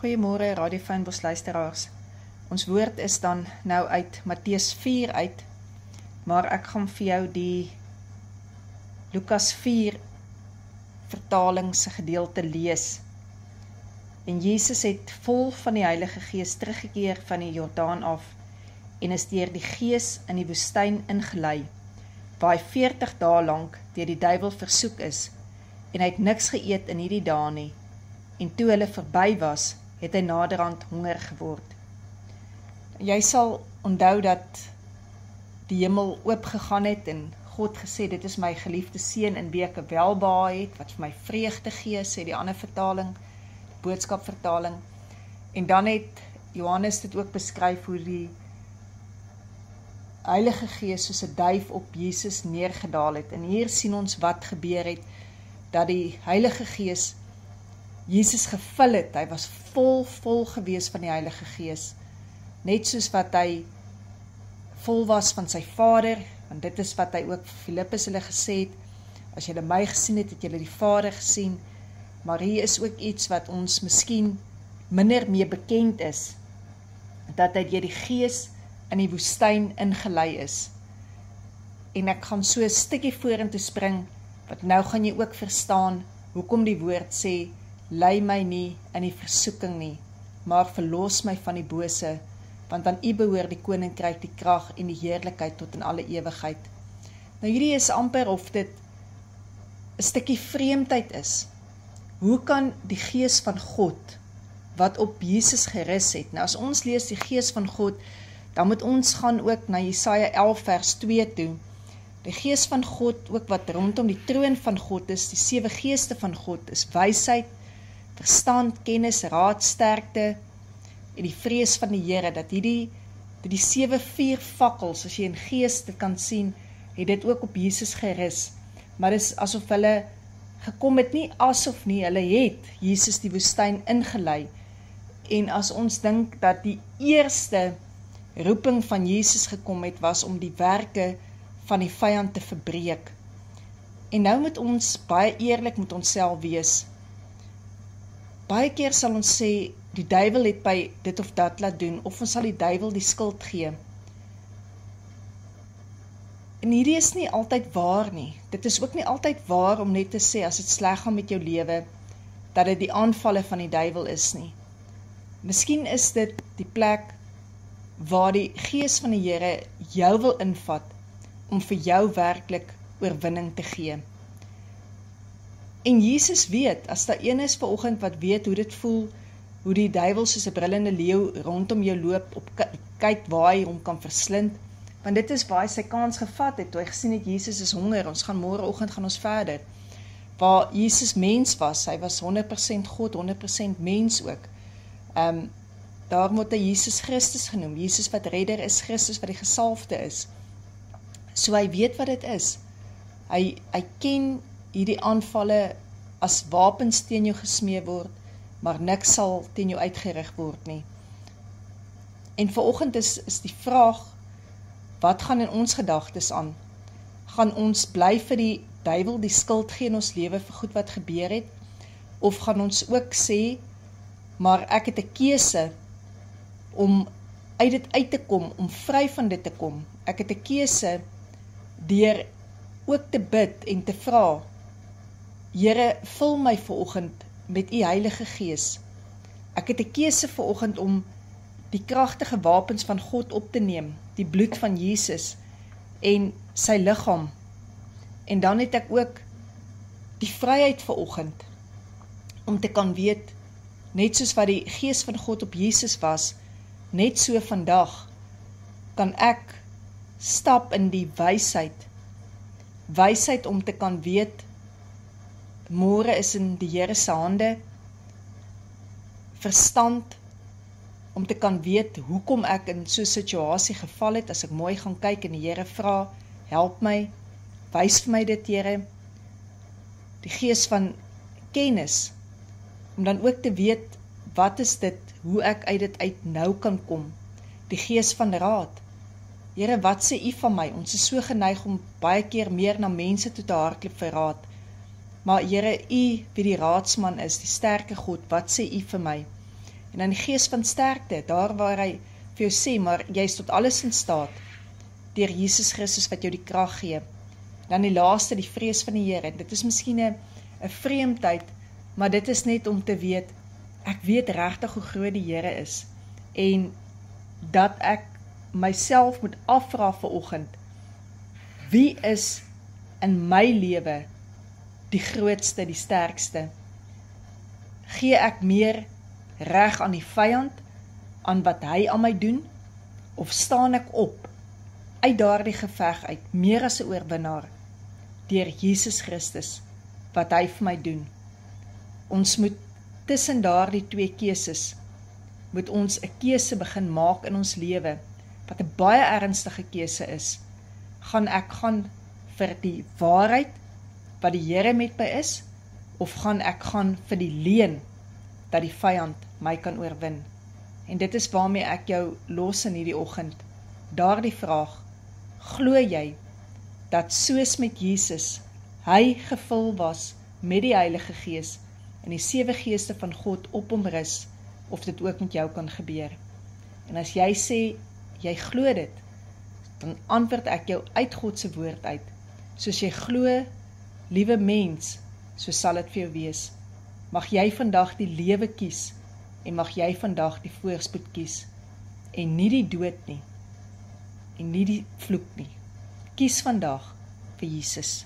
Goeiemôre Radio Fynbos luisteraars. Ons woord is dan nou uit Matteus 4 uit. Maar ek gaan vir jou die Lukas 4 vertaling se gedeelte lees. En Jesus het vol van die Heilige Gees teruggekeer van die Jordaan af en is deur die Gees in die woestyn ingelei waar hy 40 dae lank deur die duiwel versoek is en hy het niks geëet in hierdie dae nie. En toe hulle verby was, het hy naderhand honger geword. Jy sal onthou dat die hemel oopgegaan het en God gesê dit is my geliefde seun in wie ek welbehae het wat vir my vreugde gee sê die ander vertaling boodskap vertaling en dan het Johannes dit ook beskryf hoe die Heilige Gees soos 'n duif op Jesus neergedaal het en hier sien ons wat gebeur het dat die Heilige Gees Jesus gevul het. Hy was vol vol gewees van die Heilige Gees. Net soos wat hy vol was van sy Vader, want dit is wat hy ook vir Filippus hulle gesê het, as jy my gesien het, het jy die Vader gesien. Maar hier is ook iets wat ons miskien minder mee bekend is dat hy deur die Gees in die woestyn ingelei is. En ek gaan so 'n stukkie vorentoe spring wat nou gaan jy ook verstaan hoekom die woord sê lei my nie in die versoeking nie, maar verlos my van die bose, want aan U behoort die koninkryk, die krag en die heerlikheid tot in alle ewigheid. Nou hierdie is amper of dit 'n stukkie vreemdheid is. Hoe kan die gees van God wat op Jesus gerus het. Nou as ons lees die gees van God, dan moet ons gaan ook na Jesaja 11 vers 2 toe. Die gees van God ook wat rondom die troon van God is, die sewe geeste van God is wysheid, verstand, kennis, raad, sterkte en die vrees van die Here dat hierdie dat die sewe vier vakkels as jy in gees dit kan sien, het dit ook op Jesus gerus. Maar dis asof hulle gekom het nie asof nie, hulle het Jesus die woestyn ingelei. En as ons dink dat die eerste roeping van Jesus gekom het was om die werke van die vyand te verbreek. En nou moet ons baie eerlik met onsself wees baie keer sal ons sê die duiwel het by dit of dat laat doen of ons sal die duiwel die skuld gee. En hierdie is nie altyd waar nie. Dit is ook nie altyd waar om net te sê as dit sleg gaan met jou lewe dat dit die aanvalle van die duiwel is nie. Miskien is dit die plek waar die gees van die Here jou wil invat om vir jou werklik oorwinning te gee. En Jesus weet, as daar een is ver oggend wat weet hoe dit voel, hoe die duiwel soos 'n brullende leeu rondom jou loop op kyk waar hy hom kan verslind, want dit is waar hy sy kans gevat het toe hy gesien het Jesus is honger, ons gaan môre oggend gaan ons verder. Waar Jesus mens was, hy was 100% God, 100% mens ook. Ehm um, daar moet hy Jesus Christus genoem, Jesus wat redder is, Christus wat die gesalfde is. So hy weet wat dit is. Hy hy ken hierdie aanvalle as wapens teen jou gesmee word, maar nik sal teen jou uitgerig word nie. En vanoggend is is die vraag wat gaan in ons gedagtes aan? Gaan ons bly vir die duiwel die skuld gee in ons lewe vir goed wat gebeur het of gaan ons ook sê maar ek het 'n keuse om uit dit uit te kom, om vry van dit te kom. Ek het 'n keuse deur ook te bid en te vra Here, vul my vanoggend met u Heilige Gees. Ek het 'n keuse vanoggend om die kragtige wapens van God op te neem, die bloed van Jesus en sy liggaam. En dan het ek ook die vryheid vanoggend om te kan weet net soos wat die Gees van God op Jesus was, net so vandag kan ek stap in die wysheid. Wysheid om te kan weet môre is in die Here se hande. Verstand om te kan weet hoekom ek in so 'n situasie geval het as ek mooi gaan kyk en die Here vra, help my, wys vir my dit Here. Die gees van kennis om dan ook te weet wat is dit hoe ek uit dit uit nou kan kom. Die gees van raad. Here, wat sê u van my? Ons is so geneig om baie keer meer na mense toe te hardloop vir raad maar Here u wie die raadsman is, die sterke God, wat sê u vir my? En in die gees van sterkte, daar waar hy vir jou sê, maar jy is tot alles in staat deur Jesus Christus wat jou die krag gee. Dan die laaste, die vrees van die Here. Dit is miskien 'n 'n vreemdheid, maar dit is net om te weet ek weet regtig hoe groot die Here is en dat ek myself moet afvra vanoggend wie is in my lewe die grootste, die sterkste. Gee ek meer reg aan die vyand aan wat hy aan my doen of staan ek op uit daardie geveg uit meer as 'n oorwinnaar deur Jesus Christus wat hy vir my doen. Ons moet tussen daardie twee keuses moet ons 'n keuse begin maak in ons lewe wat 'n baie ernstige keuse is. Gaan ek gaan vir die waarheid wat die Here met my is of gaan ek gaan vir die leen dat die vyand my kan oorwin? En dit is waarmee ek jou los in hierdie oggend. Daardie vraag: Glo jy dat soos met Jesus hy gevul was met die Heilige Gees en die sewe geeste van God op hom rus of dit ook met jou kan gebeur? En as jy sê jy glo dit, dan antwoord ek jou uit God se woord uit. Soos jy glo Liewe mens, so sal het vir jou wees. Mag jy vandag die lewe kies en mag jy vandag die voorspoed kies en nie die dood nie en nie die vloek nie. Kies vandag vir Jesus.